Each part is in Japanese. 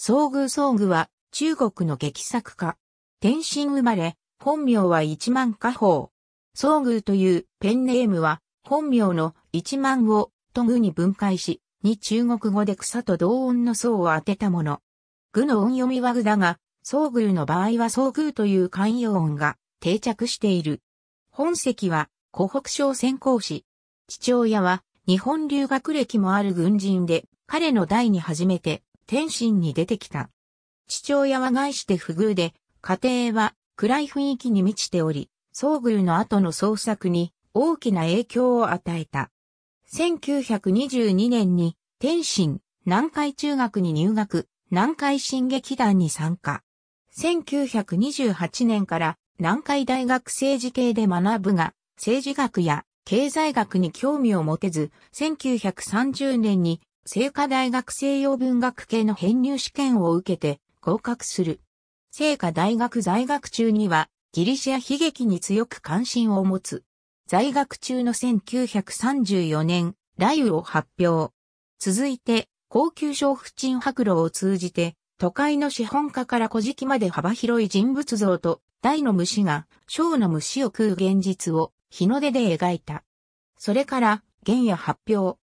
遭遇遭遇は中国の劇作家。天津生まれ、本名は一万花宝。遭遇というペンネームは本名の一万をと具に分解し、に中国語で草と同音の層を当てたもの。具の音読みは具だが、遭遇の場合は遭遇という慣用音が定着している。本籍は湖北省専攻士。父親は日本留学歴もある軍人で、彼の代に初めて天津に出てきた。父親は外して不遇で、家庭は暗い雰囲気に満ちており、遭遇の後の創作に大きな影響を与えた。1922年に天津南海中学に入学、南海新劇団に参加。1928年から南海大学政治系で学ぶが、政治学や経済学に興味を持てず、1930年に聖火大学西洋文学系の編入試験を受けて合格する。聖火大学在学中にはギリシア悲劇に強く関心を持つ。在学中の1934年、雷雨を発表。続いて、高級商府鎮白露を通じて、都会の資本家から古事記まで幅広い人物像と、大の虫が小の虫を食う現実を日の出で描いた。それから、原野発表。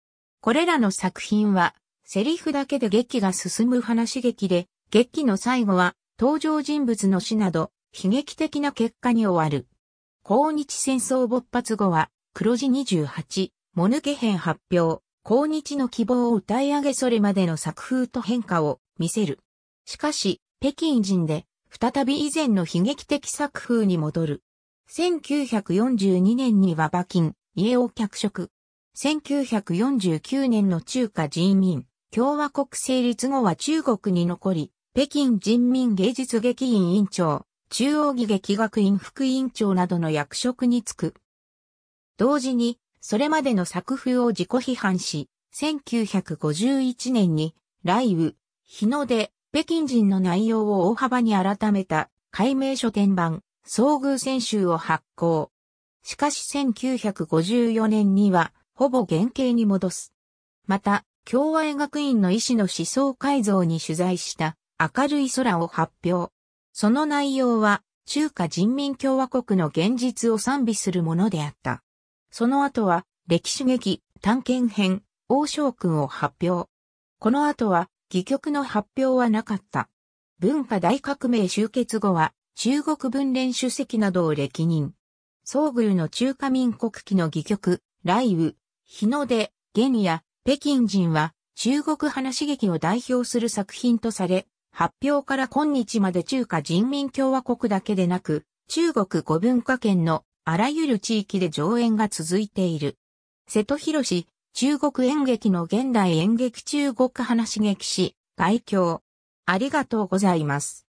これらの作品は、セリフだけで劇が進む話劇で、劇の最後は登場人物の死など悲劇的な結果に終わる。抗日戦争勃発後は黒字28、もぬけ編発表、抗日の希望を歌い上げそれまでの作風と変化を見せる。しかし、北京人で再び以前の悲劇的作風に戻る。1942年には馬金、家を脚色。1949年の中華人民共和国成立後は中国に残り、北京人民芸術劇院院長、中央義劇学院副院長などの役職に就く。同時に、それまでの作風を自己批判し、1951年に、雷雨、日の出、北京人の内容を大幅に改めた、解明書店版、遭遇選集を発行。しかし1954年には、ほぼ原型に戻す。また、共和学院の医師の思想改造に取材した明るい空を発表。その内容は中華人民共和国の現実を賛美するものであった。その後は歴史劇、探検編、王将君を発表。この後は、戯曲の発表はなかった。文化大革命終結後は、中国文連主席などを歴任。ソーグルの中華民国期の戯曲、雷雨、日の出、玄や北京人は中国話劇を代表する作品とされ、発表から今日まで中華人民共和国だけでなく、中国5文化圏のあらゆる地域で上演が続いている。瀬戸博士、中国演劇の現代演劇中国話劇史、師、外教。ありがとうございます。